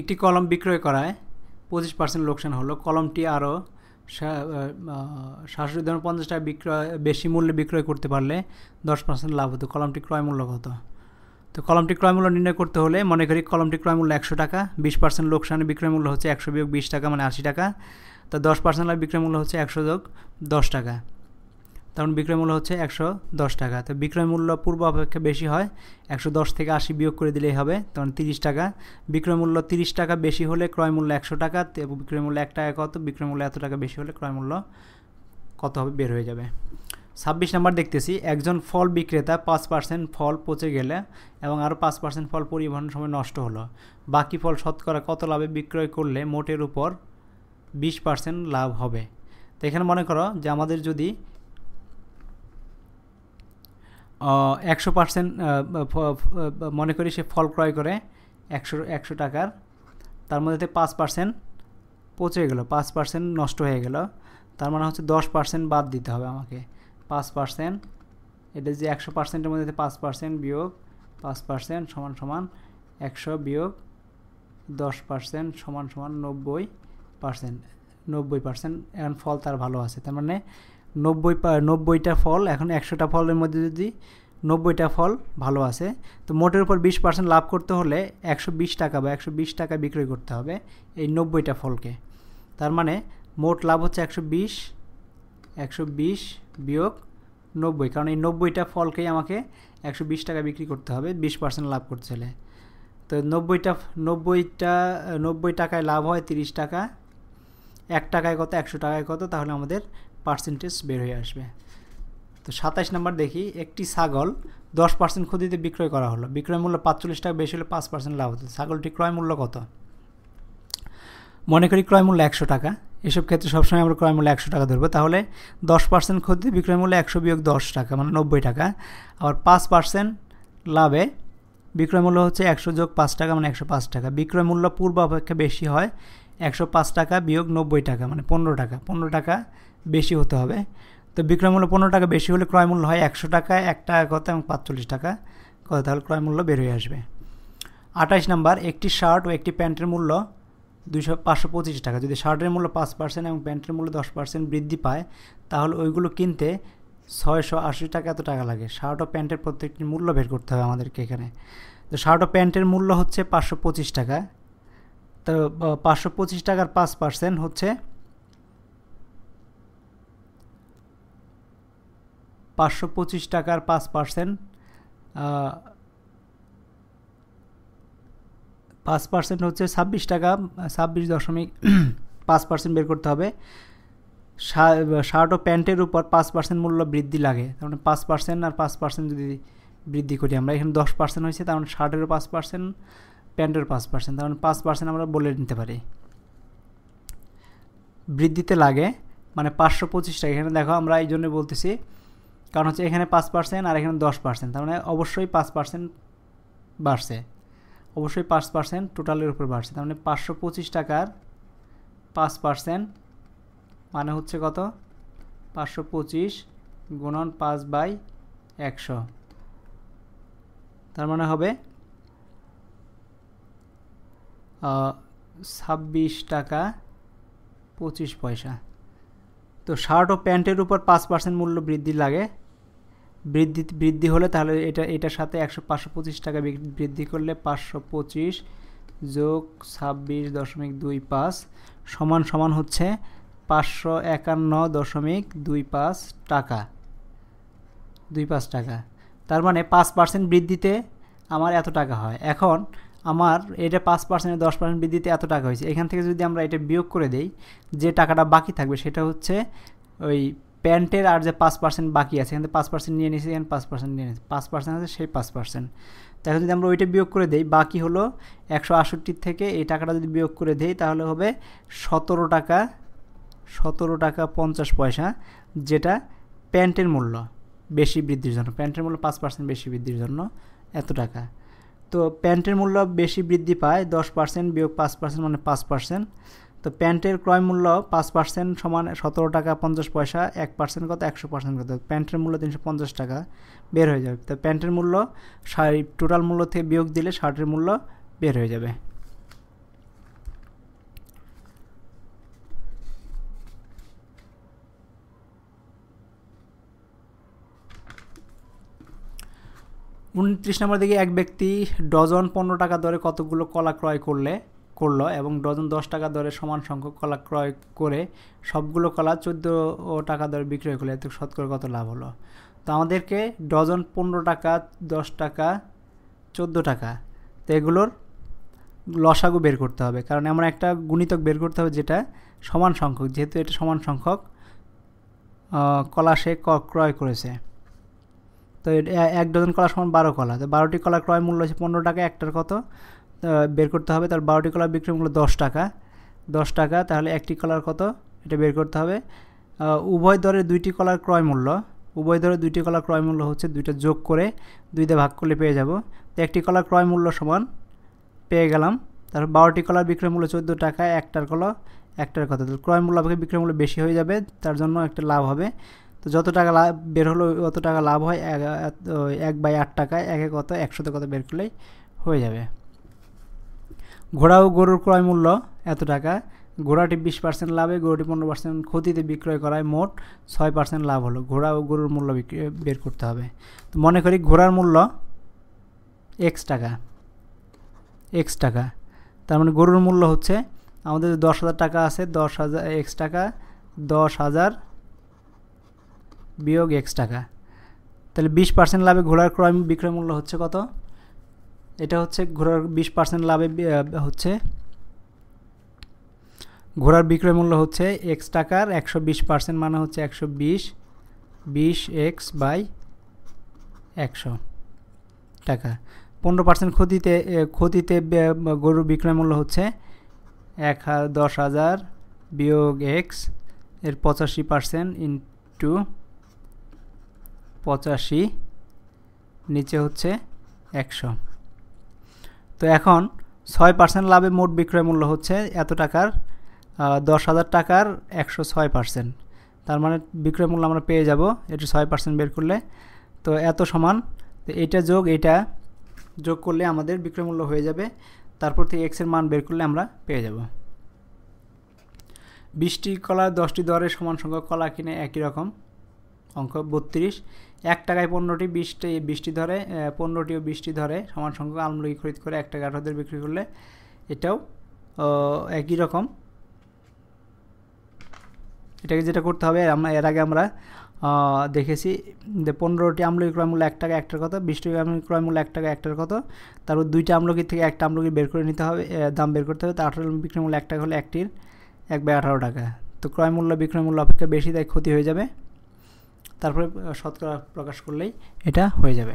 একটি কলম বিক্রয় করায় পঁচিশ পার্সেন্ট লোকসান হলো কলমটি আরও সাতশো ধরুন পঞ্চাশ টাকা বিক্রয় বেশি মূল্যে বিক্রয় করতে পারলে দশ পার্সেন্ট লাভ হতো কলমটি ক্রয়মূল্য কত তো কলমটি ক্রয়মূল্য নির্ণয় করতে হলে মনে করি কলমটি ক্রয়মূল্য একশো টাকা বিশ পার্সেন্ট বিক্রয় বিক্রয়মূল্য হচ্ছে একশো বিয়োগ বিশ টাকা মানে আশি টাকা তো দশ পার্সেন্ট লাভ বিক্রয়মূল্য হচ্ছে একশো যোগ দশ টাকা তখন মানে বিক্রয় মূল্য হচ্ছে একশো দশ টাকা তো বিক্রয় মূল্য পূর্ব অপেক্ষা বেশি হয় একশো দশ থেকে আশি বিয়োগ করে দিলেই হবে তখন মানে তিরিশ টাকা বিক্রয় মূল্য তিরিশ টাকা বেশি হলে ক্রয় মূল্য একশো টাকা এবং বিক্রয় মূল্য এক টাকা কত বিক্রয় মূল্য এত টাকা বেশি হলে ক্রয় মূল্য কত হবে বের হয়ে যাবে ছাব্বিশ নাম্বার দেখতেছি একজন ফল বিক্রেতা পাঁচ পার্সেন্ট ফল পচে গেলে এবং আরও পাঁচ পার্সেন্ট ফল পরিবহনের সময় নষ্ট হলো বাকি ফল শতকরা কত লাভে বিক্রয় করলে মোটের উপর বিশ পার্সেন্ট লাভ হবে তো এখানে মনে করো যে আমাদের যদি একশো পার্সেন্ট মনে করি সে ফল ক্রয় করে একশো একশো টাকার তার মধ্যে পাঁচ পার্সেন্ট পচে গেল পাঁচ পার্সেন্ট নষ্ট হয়ে গেল তার মানে হচ্ছে দশ পার্সেন্ট বাদ দিতে হবে আমাকে পাঁচ পার্সেন্ট এটা যে একশো পার্সেন্টের মধ্যে পাঁচ পার্সেন্ট বিয়োগ পাঁচ পার্সেন্ট সমান সমান একশো বিয়োগ দশ পার্সেন্ট সমান সমান নব্বই পার্সেন্ট নব্বই পার্সেন্ট এখন ফল তার ভালো আছে তার মানে নব্বই নব্বইটা ফল এখন একশোটা ফলের মধ্যে যদি নব্বইটা ফল ভালো আছে তো মোটের উপর বিশ পার্সেন্ট লাভ করতে হলে একশো বিশ টাকা বা একশো বিশ টাকা বিক্রয় করতে হবে এই নব্বইটা ফলকে তার মানে মোট লাভ হচ্ছে একশো বিশ একশো বিশ বিয়োগ নব্বই কারণ এই নব্বইটা ফলকেই আমাকে একশো বিশ টাকা বিক্রি করতে হবে বিশ পার্সেন্ট লাভ করতে হলে তো নব্বইটা নব্বইটা নব্বই টাকায় লাভ হয় তিরিশ টাকা এক টাকায় কত একশো টাকায় কত তাহলে আমাদের পার্সেন্টেজ বের হয়ে আসবে তো সাতাশ নাম্বার দেখি একটি ছাগল দশ পার্সেন্ট ক্ষতিতে বিক্রয় করা হলো বিক্রয় মূল্য পাঁচচল্লিশ টাকা বেশি হলে পাঁচ পার্সেন্ট লাভ হতো ছাগলটি ক্রয় মূল্য কত মনে করি ক্রয় মূল্য একশো টাকা এসব ক্ষেত্রে সবসময় আমরা ক্রয় মূল্য একশো টাকা ধরবো তাহলে দশ পার্সেন্ট ক্ষতিতে বিক্রয় মূল্য একশো বিয়োগ দশ টাকা মানে নব্বই টাকা আবার পাঁচ পার্সেন্ট লাভে বিক্রয় মূল্য হচ্ছে একশো যোগ পাঁচ টাকা মানে একশো পাঁচ টাকা বিক্রয় মূল্য পূর্ব অপেক্ষা বেশি হয় একশো পাঁচ টাকা বিয়োগ নব্বই টাকা মানে পনেরো টাকা পনেরো টাকা বেশি হতে হবে তো বিক্রয়মূল্য পনেরো টাকা বেশি হলে ক্রয়মূল্য হয় একশো টাকা এক টাকা কত এবং পাঁচচল্লিশ টাকা কত তাহলে মূল্য বের হয়ে আসবে আঠাশ নাম্বার একটি শার্ট ও একটি প্যান্টের মূল্য দুশো পাঁচশো পঁচিশ টাকা যদি শার্টের মূল্য পাঁচ পার্সেন্ট এবং প্যান্টের মূল্য দশ পার্সেন্ট বৃদ্ধি পায় তাহলে ওইগুলো কিনতে ছয়শো আশি টাকা এত টাকা লাগে শার্ট ও প্যান্টের প্রত্যেকটি মূল্য বের করতে হবে আমাদেরকে এখানে তো শার্ট ও প্যান্টের মূল্য হচ্ছে পাঁচশো পঁচিশ টাকা তো পাঁচশো পঁচিশ টাকার পাঁচ পার্সেন্ট হচ্ছে পাঁচশো পঁচিশ টাকার পাঁচ পার্সেন্ট পাঁচ পার্সেন্ট হচ্ছে ছাব্বিশ টাকা ছাব্বিশ দশমিক পাঁচ পার্সেন্ট বের করতে হবে শার্ট ও প্যান্টের উপর পাঁচ পার্সেন্ট মূল্য বৃদ্ধি লাগে তার মানে পাঁচ পার্সেন্ট আর পাঁচ পার্সেন্ট যদি বৃদ্ধি করি আমরা এখানে দশ পার্সেন্ট হয়েছে তার মানে শার্টেরও পাঁচ পার্সেন্ট প্যান্টের পাঁচ পার্সেন্ট তার মানে পাঁচ পার্সেন্ট আমরা বলে নিতে পারি বৃদ্ধিতে লাগে মানে পাঁচশো পঁচিশ টাকা এখানে দেখো আমরা এই জন্য বলতেছি কারণ হচ্ছে এখানে পাঁচ পার্সেন্ট আর এখানে দশ পার্সেন্ট তার মানে অবশ্যই পাঁচ পার্সেন্ট বাড়ছে অবশ্যই পাঁচ পার্সেন্ট টোটালের উপর বাড়ছে তার মানে পাঁচশো পঁচিশ টাকার পাঁচ পার্সেন্ট মানে হচ্ছে কত পাঁচশো পঁচিশ গুণন পাঁচ বাই একশো তার মানে হবে ছাব্বিশ টাকা পঁচিশ পয়সা তো শার্ট ও প্যান্টের উপর পাঁচ পার্সেন্ট মূল্য বৃদ্ধি লাগে বৃদ্ধি বৃদ্ধি হলে তাহলে এটা এটার সাথে একশো পাঁচশো পঁচিশ টাকা বৃদ্ধি করলে পাঁচশো পঁচিশ যোগ ছাব্বিশ দশমিক দুই পাঁচ সমান সমান হচ্ছে পাঁচশো একান্ন দশমিক দুই পাঁচ টাকা দুই পাঁচ টাকা তার মানে পাঁচ পার্সেন্ট বৃদ্ধিতে আমার এত টাকা হয় এখন আমার এটা পাঁচ পার্সেন্টে দশ পার্সেন্ট বৃদ্ধিতে এত টাকা হয়েছে এখান থেকে যদি আমরা এটা বিয়োগ করে দেই যে টাকাটা বাকি থাকবে সেটা হচ্ছে ওই প্যান্টের আর যে পাঁচ পার্সেন্ট বাকি আছে এখান থেকে পাঁচ পার্সেন্ট নিয়ে নিয়েছি এখানে পাঁচ পার্সেন্ট নিয়ে নিয়েছি পাঁচ পার্সেন্ট আছে সেই পাঁচ পার্সেন্ট তো এখন যদি আমরা ওইটা বিয়োগ করে দেই বাকি হলো একশো আষট্টির থেকে এই টাকাটা যদি বিয়োগ করে দেই তাহলে হবে সতেরো টাকা সতেরো টাকা পঞ্চাশ পয়সা যেটা প্যান্টের মূল্য বেশি বৃদ্ধির জন্য প্যান্টের মূল্য পাঁচ পার্সেন্ট বেশি বৃদ্ধির জন্য এত টাকা তো প্যান্টের মূল্য বেশি বৃদ্ধি পায় দশ পার্সেন্ট বিয়োগ পাঁচ পার্সেন্ট মানে পাঁচ পার্সেন্ট তো প্যান্টের ক্রয় মূল্য পাঁচ পার্সেন্ট সমান সতেরো টাকা পঞ্চাশ পয়সা এক পার্সেন্ট কত একশো পার্সেন্ট কত প্যান্টের মূল্য তিনশো পঞ্চাশ টাকা বের হয়ে যাবে তো প্যান্টের মূল্য শাড়ি টোটাল মূল্য থেকে বিয়োগ দিলে শার্টের মূল্য বের হয়ে যাবে উনত্রিশ নম্বর দিকে এক ব্যক্তি ডজন পনেরো টাকা দরে কতগুলো কলা ক্রয় করলে করলো এবং ডজন দশ টাকা দরে সমান সংখ্যক কলা ক্রয় করে সবগুলো কলা চোদ্দো টাকা দরে বিক্রয় করলে এত শতকরা কত লাভ হলো তো আমাদেরকে ডজন পনেরো টাকা দশ টাকা চোদ্দো টাকা তো এগুলোর লসাগু বের করতে হবে কারণ এমন একটা গুণিতক বের করতে হবে যেটা সমান সংখ্যক যেহেতু এটা সমান সংখ্যক কলা সে ক্রয় করেছে তো এক ডজন কলা সমান বারো কলা তো বারোটি কলার ক্রয় মূল্য হচ্ছে পনেরো টাকা একটার কত বের করতে হবে তার বারোটি কলার বিক্রি মূল্য দশ টাকা দশ টাকা তাহলে একটি কলার কত এটা বের করতে হবে উভয় দরের দুইটি কলার ক্রয় মূল্য উভয় দরের দুইটি কলার ক্রয় মূল্য হচ্ছে দুইটা যোগ করে দুইটা ভাগ করলে পেয়ে যাব তো একটি কলার ক্রয় মূল্য সমান পেয়ে গেলাম তারপর বারোটি কলার বিক্রয় মূল্য চোদ্দো টাকা একটার কলা একটার কথা ক্রয় মূল্য আপনাকে বিক্রয় মূল্য বেশি হয়ে যাবে তার জন্য একটা লাভ হবে তো যত টাকা লাভ বের হলো অত টাকা লাভ হয় এক বাই আট টাকায় একে কত একশোতে কত বের করলেই হয়ে যাবে ঘোড়া ও গরুর ক্রয় মূল্য এত টাকা ঘোড়াটি বিশ পার্সেন্ট লাভে গরুটি পনেরো পার্সেন্ট ক্ষতিতে বিক্রয় করায় মোট ছয় পার্সেন্ট লাভ হলো ঘোড়া ও গরুর মূল্য বের করতে হবে তো মনে করি ঘোড়ার মূল্য এক্স টাকা এক্স টাকা তার মানে গরুর মূল্য হচ্ছে আমাদের দশ হাজার টাকা আছে দশ হাজার এক্স টাকা দশ হাজার বিয়োগ এক্স টাকা তাহলে বিশ পার্সেন্ট লাভে ঘোড়ার ক্রয় বিক্রয় মূল্য হচ্ছে কত এটা হচ্ছে ঘোড়ার বিশ পার্সেন্ট লাভে হচ্ছে ঘোড়ার বিক্রয় মূল্য হচ্ছে এক্স টাকার একশো বিশ পার্সেন্ট মানে হচ্ছে একশো বিশ বিশ এক্স বাই একশো টাকা পনেরো পার্সেন্ট ক্ষতিতে ক্ষতিতে গরুর বিক্রয় মূল্য হচ্ছে এক দশ হাজার বিয়োগ এক্স এর পঁচাশি পার্সেন্ট ইন্টু পঁচাশি নিচে হচ্ছে একশো তো এখন ছয় পার্সেন্ট লাভে মোট বিক্রয় মূল্য হচ্ছে এত টাকার দশ হাজার টাকার একশো ছয় পার্সেন্ট তার মানে বিক্রয় মূল্য আমরা পেয়ে যাব এটা ছয় পার্সেন্ট বের করলে তো এত সমান তো এটা যোগ এটা যোগ করলে আমাদের বিক্রয় মূল্য হয়ে যাবে তারপর থেকে এক্সের মান বের করলে আমরা পেয়ে যাব বিশটি কলার দশটি দরের সমান সংখ্যক কলা কিনে একই রকম অঙ্ক বত্রিশ এক টাকায় পনেরোটি বিশটি বৃষ্টি ধরে পণ্যটিও বৃষ্টি ধরে সমান সংখ্যক আমলকি খরিদ করে এক টাকা আঠারো বিক্রি করলে এটাও একই রকম এটাকে যেটা করতে হবে আমরা এর আগে আমরা দেখেছি যে পনেরোটি আমলকি ক্রয় মূল্য এক টাকা একটার কত বৃষ্টি আমলকি ক্রয় মূল্য এক টাকা একটার কত তারপর দুইটা আমলকি থেকে একটা আমলকি বের করে নিতে হবে দাম বের করতে হবে তা আঠারো বিক্রয় মূল্য এক টাকা হলে একটির এক বাই আঠারো টাকা তো ক্রয় মূল্য বিক্রয় মূল্য অপেক্ষা বেশি তাই ক্ষতি হয়ে যাবে তারপরে শতকরা প্রকাশ করলেই এটা হয়ে যাবে